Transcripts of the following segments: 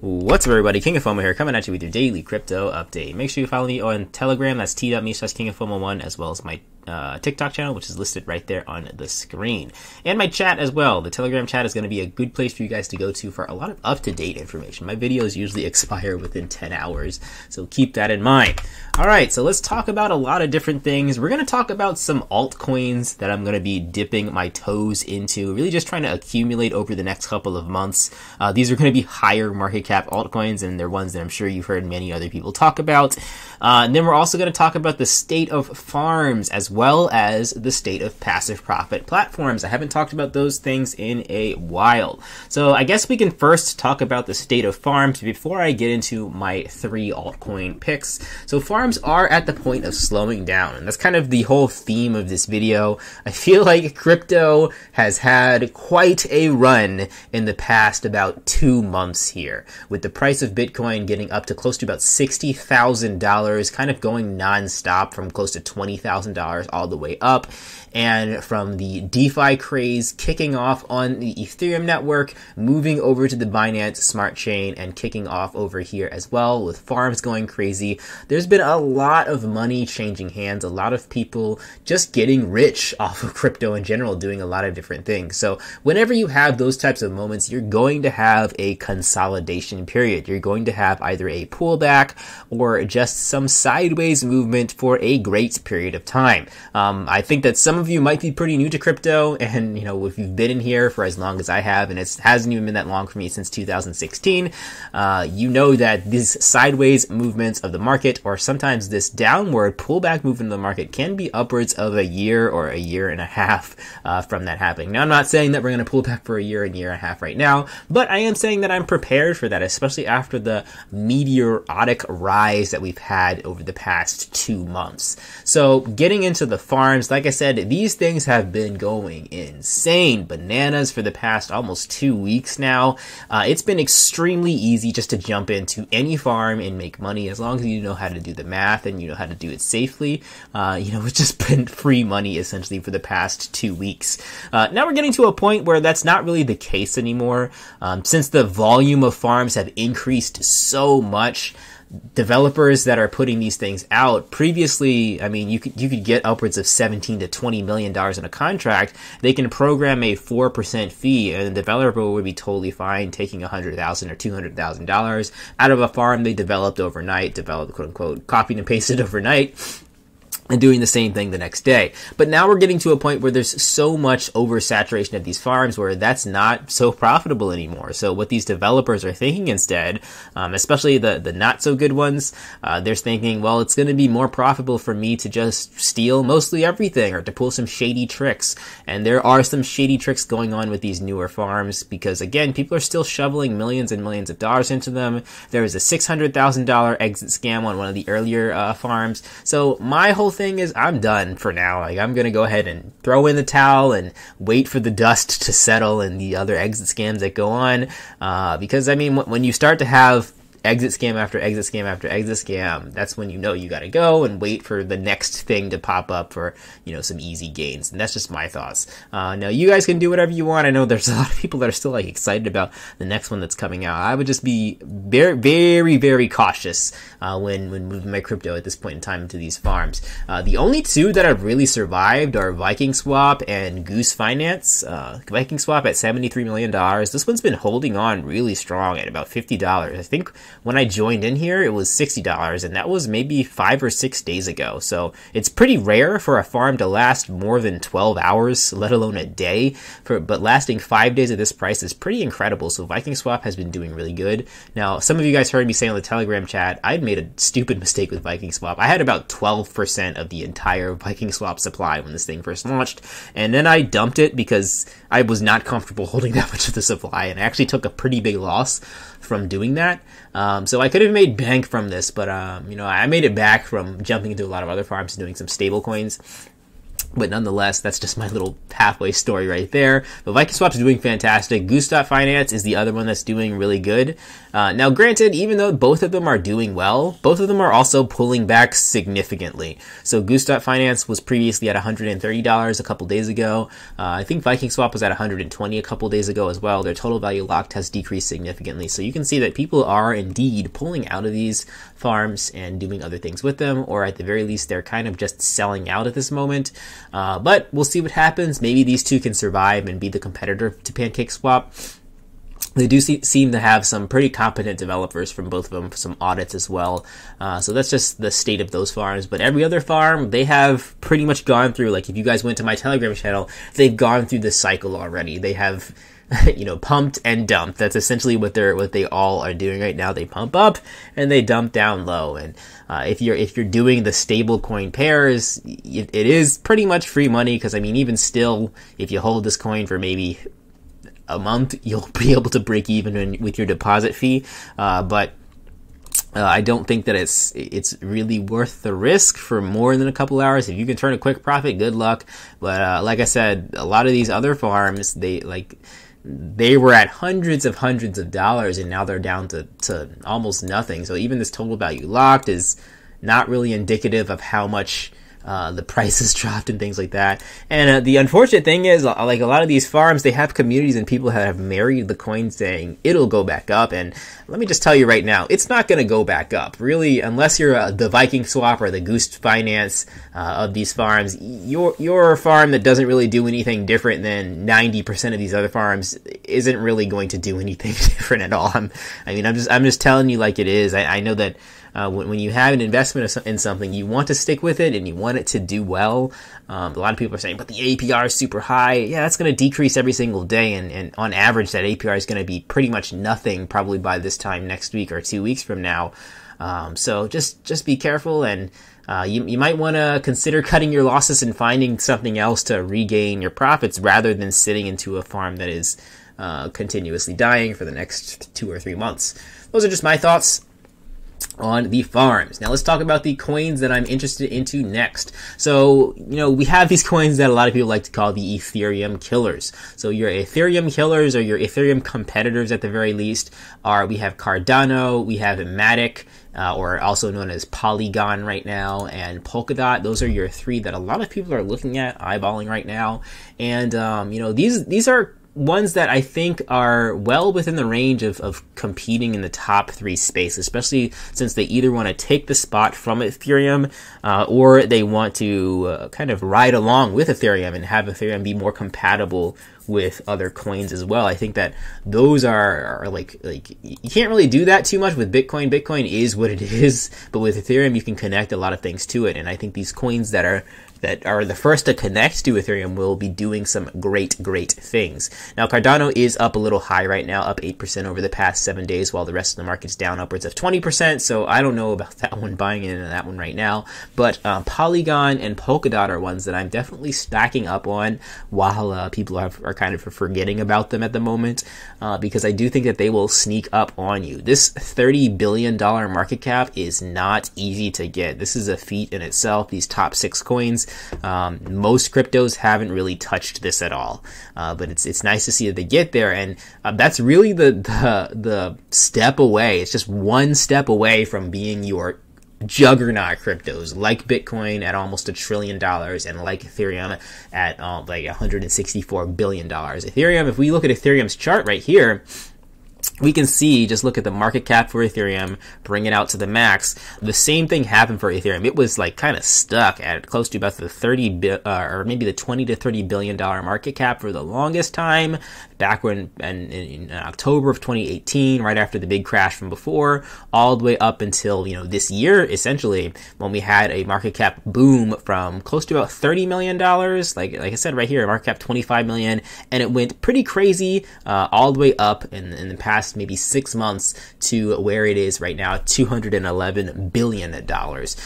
What's up, everybody? King of FOMO here, coming at you with your daily crypto update. Make sure you follow me on Telegram. That's t.me slash King of FOMO1, as well as my uh, TikTok channel, which is listed right there on the screen. And my chat as well. The Telegram chat is going to be a good place for you guys to go to for a lot of up to date information. My videos usually expire within 10 hours, so keep that in mind. All right, so let's talk about a lot of different things. We're going to talk about some altcoins that I'm going to be dipping my toes into, really just trying to accumulate over the next couple of months. Uh, these are going to be higher market cap altcoins, and they're ones that I'm sure you've heard many other people talk about. Uh, and then we're also going to talk about the state of farms as well as the state of passive profit platforms. I haven't talked about those things in a while. So I guess we can first talk about the state of farms before I get into my three altcoin picks. So farms are at the point of slowing down, and that's kind of the whole theme of this video. I feel like crypto has had quite a run in the past about two months here, with the price of Bitcoin getting up to close to about $60,000 kind of going nonstop from close to $20,000 all the way up and from the DeFi craze kicking off on the Ethereum network, moving over to the Binance Smart Chain and kicking off over here as well, with farms going crazy. There's been a lot of money changing hands, a lot of people just getting rich off of crypto in general, doing a lot of different things. So, whenever you have those types of moments, you're going to have a consolidation period. You're going to have either a pullback or just some sideways movement for a great period of time. Um, I think that some of of you might be pretty new to crypto, and you know if you've been in here for as long as I have, and it hasn't even been that long for me since 2016, uh, you know that these sideways movements of the market, or sometimes this downward pullback movement of the market, can be upwards of a year or a year and a half uh, from that happening. Now, I'm not saying that we're going to pull back for a year and year and a half right now, but I am saying that I'm prepared for that, especially after the meteoric rise that we've had over the past two months. So, getting into the farms, like I said, these things have been going insane bananas for the past almost two weeks now. Uh, it's been extremely easy just to jump into any farm and make money as long as you know how to do the math and you know how to do it safely. Uh, you know, it's just been free money essentially for the past two weeks. Uh, now we're getting to a point where that's not really the case anymore. Um, since the volume of farms have increased so much, developers that are putting these things out previously i mean you could you could get upwards of 17 to 20 million dollars in a contract they can program a 4% fee and the developer would be totally fine taking 100000 or 200000 dollars out of a farm they developed overnight developed quote unquote copied and pasted overnight and doing the same thing the next day. But now we're getting to a point where there's so much oversaturation of these farms where that's not so profitable anymore. So what these developers are thinking instead, um, especially the, the not so good ones, uh, they're thinking, well, it's going to be more profitable for me to just steal mostly everything or to pull some shady tricks. And there are some shady tricks going on with these newer farms because again, people are still shoveling millions and millions of dollars into them. There was a $600,000 exit scam on one of the earlier uh, farms. So my whole thing is I'm done for now. Like I'm gonna go ahead and throw in the towel and wait for the dust to settle and the other exit scams that go on. Uh, because I mean, when you start to have exit scam after exit scam after exit scam, that's when you know you got to go and wait for the next thing to pop up for you know some easy gains. And that's just my thoughts. Uh, now you guys can do whatever you want. I know there's a lot of people that are still like excited about the next one that's coming out. I would just be very very very cautious uh, when when moving my crypto at this point in time into these farms. Uh, the only two that have really survived are Viking Swap and Goose Finance. Uh, Viking Swap at seventy three million dollars. This one's been holding on really strong at about fifty dollars. I think when I joined in here, it was $60, and that was maybe five or six days ago. So it's pretty rare for a farm to last more than 12 hours, let alone a day. For, but lasting five days at this price is pretty incredible. So Viking Swap has been doing really good. Now, some of you guys heard me say on the Telegram chat, I'd made a stupid mistake with Viking Swap. I had about 12% of the entire Viking Swap supply when this thing first launched, and then I dumped it because I was not comfortable holding that much of the supply, and I actually took a pretty big loss from doing that. Um, so I could have made bank from this, but um, you know I made it back from jumping into a lot of other farms and doing some stable coins. But nonetheless, that's just my little halfway story right there. But Viking Swap is doing fantastic. Finance is the other one that's doing really good. Uh, now, granted, even though both of them are doing well, both of them are also pulling back significantly. So Finance was previously at $130 a couple days ago. Uh, I think Viking Swap was at 120 dollars a couple days ago as well. Their total value locked has decreased significantly. So you can see that people are indeed pulling out of these farms and doing other things with them, or at the very least, they're kind of just selling out at this moment. Uh, but we'll see what happens. Maybe these two can survive and be the competitor to Pancake Swap they do see, seem to have some pretty competent developers from both of them, some audits as well. Uh, so that's just the state of those farms. But every other farm, they have pretty much gone through. Like if you guys went to my Telegram channel, they've gone through this cycle already. They have you know, pumped and dumped. That's essentially what they're what they all are doing right now. They pump up and they dump down low. And uh, if you're if you're doing the stable coin pairs, it, it is pretty much free money because I mean, even still, if you hold this coin for maybe a month, you'll be able to break even in, with your deposit fee. Uh, but uh, I don't think that it's it's really worth the risk for more than a couple hours. If you can turn a quick profit, good luck. But uh, like I said, a lot of these other farms, they like they were at hundreds of hundreds of dollars and now they're down to, to almost nothing. So even this total value locked is not really indicative of how much uh, the prices dropped and things like that. And uh, the unfortunate thing is, uh, like a lot of these farms, they have communities and people that have married the coin saying it'll go back up. And let me just tell you right now, it's not going to go back up. Really, unless you're uh, the Viking swap or the goose finance uh, of these farms, your, your farm that doesn't really do anything different than 90% of these other farms isn't really going to do anything different at all. I'm, I mean, I'm just, I'm just telling you like it is. I, I know that uh, when, when, you have an investment in something, you want to stick with it and you want it to do well. Um, a lot of people are saying, but the APR is super high. Yeah, that's going to decrease every single day. And, and on average, that APR is going to be pretty much nothing probably by this time next week or two weeks from now. Um, so just, just be careful and, uh, you, you might want to consider cutting your losses and finding something else to regain your profits rather than sitting into a farm that is uh, continuously dying for the next two or three months. Those are just my thoughts on the farms. Now let's talk about the coins that I'm interested into next. So, you know, we have these coins that a lot of people like to call the Ethereum killers. So your Ethereum killers or your Ethereum competitors at the very least are, we have Cardano, we have Matic, uh, or also known as Polygon right now, and Polkadot. Those are your three that a lot of people are looking at, eyeballing right now. And um, you know, these these are ones that I think are well within the range of, of competing in the top three space, especially since they either want to take the spot from Ethereum uh, or they want to uh, kind of ride along with Ethereum and have Ethereum be more compatible with other coins as well. I think that those are, are, like like you can't really do that too much with Bitcoin. Bitcoin is what it is, but with Ethereum you can connect a lot of things to it, and I think these coins that are that are the first to connect to Ethereum will be doing some great, great things. Now, Cardano is up a little high right now, up 8% over the past seven days, while the rest of the market's down upwards of 20%. So I don't know about that one buying in on that one right now. But uh, Polygon and Polkadot are ones that I'm definitely stacking up on while uh, people are, are, kind of forgetting about them at the moment, uh, because I do think that they will sneak up on you. This $30 billion market cap is not easy to get. This is a feat in itself. These top six coins um, most cryptos haven't really touched this at all, uh, but it's it's nice to see that they get there, and uh, that's really the, the the step away. It's just one step away from being your juggernaut cryptos like Bitcoin at almost a trillion dollars and like Ethereum at uh, like 164 billion dollars. Ethereum, if we look at Ethereum's chart right here, we can see, just look at the market cap for Ethereum, bring it out to the max. The same thing happened for Ethereum. It was like kind of stuck at close to about the 30 bi- uh, or maybe the 20 to 30 billion dollar market cap for the longest time back when in, in, October of 2018, right after the big crash from before, all the way up until, you know, this year essentially when we had a market cap boom from close to about 30 million dollars, like like I said right here, market cap 25 million and it went pretty crazy uh, all the way up in, in the past maybe six months to where it is right now, $211 billion.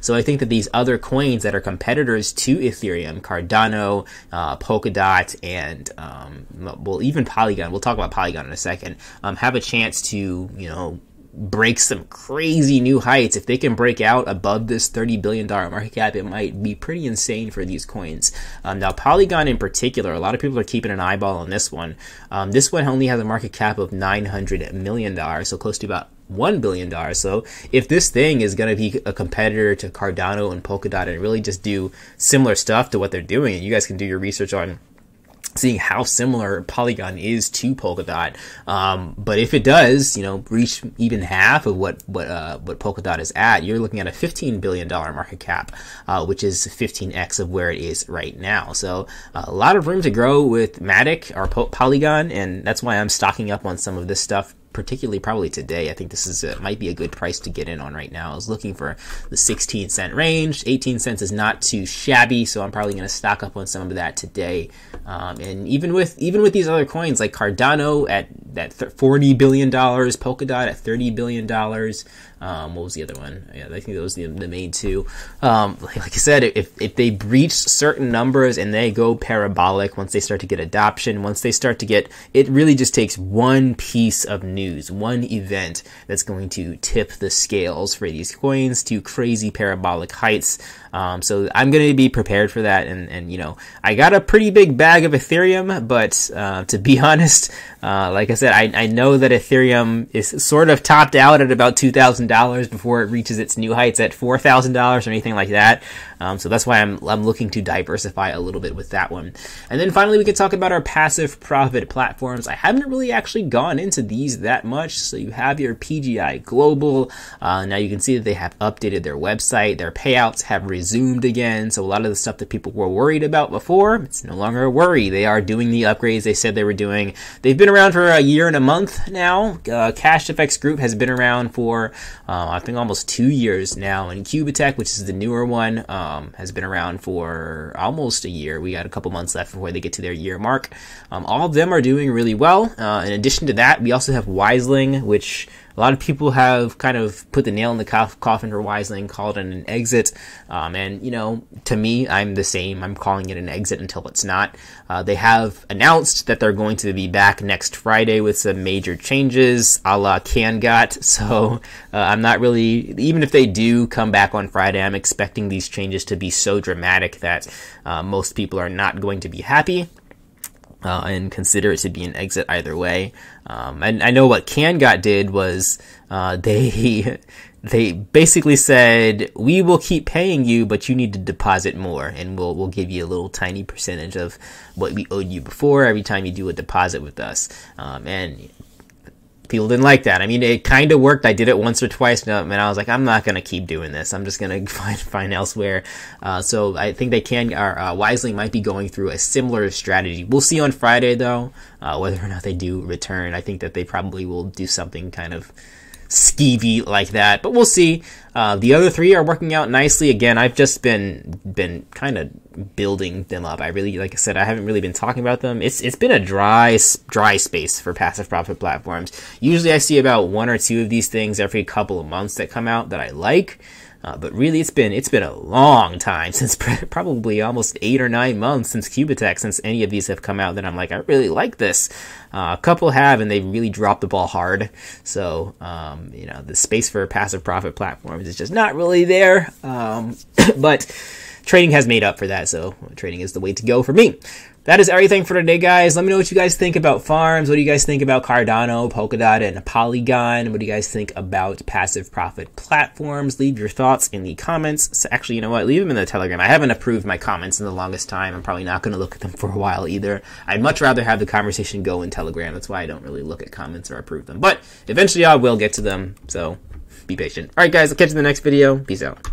So I think that these other coins that are competitors to Ethereum, Cardano, uh, Polkadot, and, um, well, even Polygon, we'll talk about Polygon in a second, um, have a chance to, you know, break some crazy new heights. If they can break out above this $30 billion market cap, it might be pretty insane for these coins. Um, now, Polygon in particular, a lot of people are keeping an eyeball on this one. Um, this one only has a market cap of $900 million, so close to about $1 billion. So if this thing is going to be a competitor to Cardano and Polkadot and really just do similar stuff to what they're doing, and you guys can do your research on seeing how similar Polygon is to Polkadot. Um, but if it does, you know, reach even half of what what uh, what Polkadot is at, you're looking at a 15 billion dollar market cap, uh, which is 15x of where it is right now. So uh, a lot of room to grow with Matic or Polygon, and that's why I'm stocking up on some of this stuff particularly probably today. I think this is a, might be a good price to get in on right now. I was looking for the 16 cent range. 18 cents is not too shabby, so I'm probably going to stock up on some of that today. Um, and even with even with these other coins like Cardano at that forty billion dollars, Polkadot at thirty billion dollars. Um, what was the other one? Yeah, I think those the, the main two. Um, like, like, I said, if if they breach certain numbers and they go parabolic, once they start to get adoption, once they start to get, it really just takes one piece of news, one event that's going to tip the scales for these coins to crazy parabolic heights. Um, so I'm going to be prepared for that, and and you know I got a pretty big bag of Ethereum, but uh, to be honest, uh, like I said, I, I know that Ethereum is sort of topped out at about $2,000 before it reaches its new heights at $4,000 or anything like that. Um, so that's why I'm, I'm looking to diversify a little bit with that one. And then finally, we could talk about our passive profit platforms. I haven't really actually gone into these that much. So you have your PGI Global. Uh, now you can see that they have updated their website. Their payouts have resumed again. So a lot of the stuff that people were worried about before, it's no longer a worry. They are doing the upgrades they said they were doing. They've been around for a year and a month now. Uh, Effects Group has been around for, uh, I think, almost two years now. And Cubitech, which is the newer one, uh, um, has been around for almost a year. We got a couple months left before they get to their year mark. Um, all of them are doing really well. Uh, in addition to that, we also have Wisling, which a lot of people have kind of put the nail in the coffin for Wisely called it an exit. Um, and, you know, to me, I'm the same. I'm calling it an exit until it's not. Uh, they have announced that they're going to be back next Friday with some major changes a la CanGot. So uh, I'm not really, even if they do come back on Friday, I'm expecting these changes to be so dramatic that uh, most people are not going to be happy uh, and consider it to be an exit either way. Um, and I know what CanGot did was uh, they they basically said we will keep paying you, but you need to deposit more, and we'll we'll give you a little tiny percentage of what we owed you before every time you do a deposit with us. Um, and people didn't like that. I mean, it kind of worked. I did it once or twice, and I was like, I'm not going to keep doing this. I'm just going to find find elsewhere. Uh, so I think they can, or uh, uh, Wisely might be going through a similar strategy. We'll see on Friday though uh, whether or not they do return. I think that they probably will do something kind of skeevy like that. But we'll see. Uh, the other three are working out nicely. Again, I've just been been kind of building them up. I really, like I said, I haven't really been talking about them. It's it's been a dry dry space for passive profit platforms. Usually, I see about one or two of these things every couple of months that come out that I like. Uh, but really, it's been it's been a long time since probably almost eight or nine months since Cubitech, since any of these have come out. That I'm like, I really like this. Uh, a couple have, and they really dropped the ball hard. So um, you know, the space for passive profit platforms is just not really there. Um, but trading has made up for that, so trading is the way to go for me. That is everything for today, guys. Let me know what you guys think about farms. What do you guys think about Cardano, Polkadot, and Polygon? What do you guys think about passive profit platforms? Leave your thoughts in the comments. Actually, you know what? Leave them in the Telegram. I haven't approved my comments in the longest time. I'm probably not going to look at them for a while either. I'd much rather have the conversation go in Telegram. That's why I don't really look at comments or approve them. But eventually I will get to them, so be patient. All right, guys. I'll catch you in the next video. Peace out.